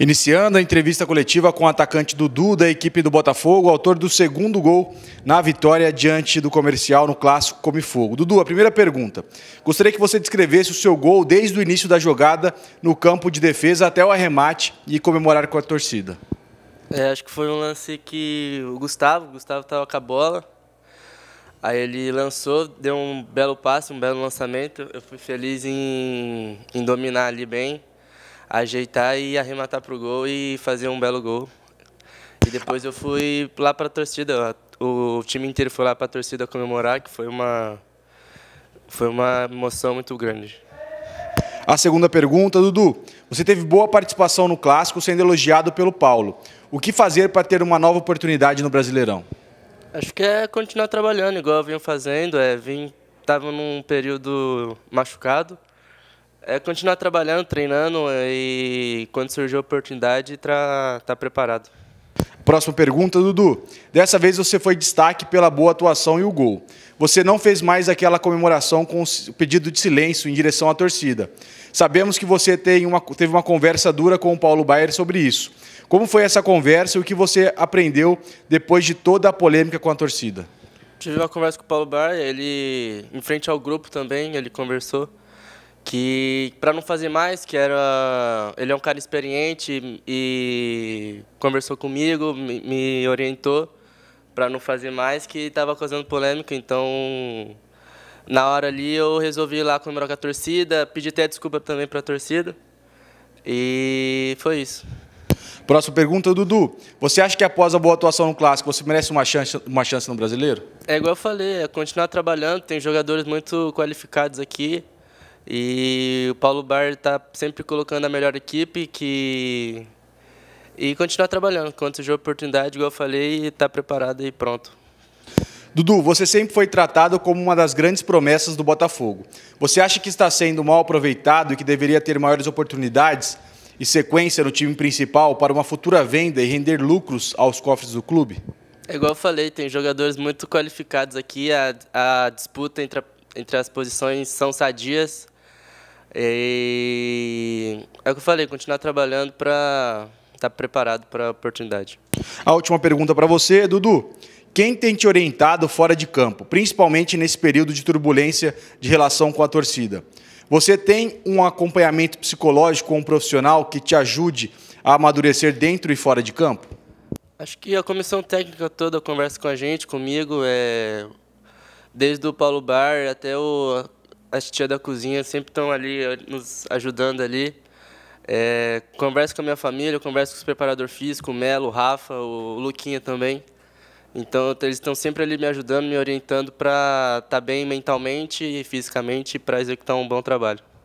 Iniciando a entrevista coletiva com o atacante Dudu da equipe do Botafogo, autor do segundo gol na vitória diante do comercial no clássico Come Fogo. Dudu, a primeira pergunta. Gostaria que você descrevesse o seu gol desde o início da jogada no campo de defesa até o arremate e comemorar com a torcida. É, acho que foi um lance que o Gustavo, o Gustavo estava com a bola. Aí ele lançou, deu um belo passe, um belo lançamento. Eu fui feliz em, em dominar ali bem ajeitar e arrematar para o gol e fazer um belo gol. E depois eu fui lá para a torcida, o time inteiro foi lá para a torcida comemorar, que foi uma, foi uma emoção muito grande. A segunda pergunta, Dudu. Você teve boa participação no Clássico, sendo elogiado pelo Paulo. O que fazer para ter uma nova oportunidade no Brasileirão? Acho que é continuar trabalhando, igual eu venho fazendo. É, vim, tava num período machucado, é continuar trabalhando, treinando e quando surgiu a oportunidade, estar tá, tá, preparado. Próxima pergunta, Dudu. Dessa vez você foi destaque pela boa atuação e o gol. Você não fez mais aquela comemoração com o pedido de silêncio em direção à torcida. Sabemos que você uma, teve uma conversa dura com o Paulo Baier sobre isso. Como foi essa conversa e o que você aprendeu depois de toda a polêmica com a torcida? Tive uma conversa com o Paulo Baier, ele, em frente ao grupo também, ele conversou que para não fazer mais, que era ele é um cara experiente e conversou comigo, me, me orientou para não fazer mais, que estava causando polêmica, então na hora ali eu resolvi ir lá comemorar com a torcida, pedir até desculpa também para a torcida. E foi isso. Próxima pergunta, Dudu. Você acha que após a boa atuação no clássico, você merece uma chance, uma chance no brasileiro? É igual eu falei, é continuar trabalhando, tem jogadores muito qualificados aqui. E o Paulo Bar está sempre colocando a melhor equipe que e continuar trabalhando. Quando surgir a oportunidade, igual eu falei, está preparado e pronto. Dudu, você sempre foi tratado como uma das grandes promessas do Botafogo. Você acha que está sendo mal aproveitado e que deveria ter maiores oportunidades e sequência no time principal para uma futura venda e render lucros aos cofres do clube? É igual eu falei, tem jogadores muito qualificados aqui, a, a disputa entre, a, entre as posições são sadias. E é o que eu falei, continuar trabalhando para estar tá preparado para a oportunidade. A última pergunta para você, Dudu. Quem tem te orientado fora de campo, principalmente nesse período de turbulência de relação com a torcida? Você tem um acompanhamento psicológico ou um profissional que te ajude a amadurecer dentro e fora de campo? Acho que a comissão técnica toda conversa com a gente, comigo, é desde o Paulo Bar até o as tias da cozinha sempre estão ali eh, nos ajudando ali. É, converso com a minha família, converso com os preparadores físicos, o Melo, o Rafa, o Luquinha também. Então, eles estão sempre ali me ajudando, me orientando para estar tá bem mentalmente e fisicamente para executar um bom trabalho.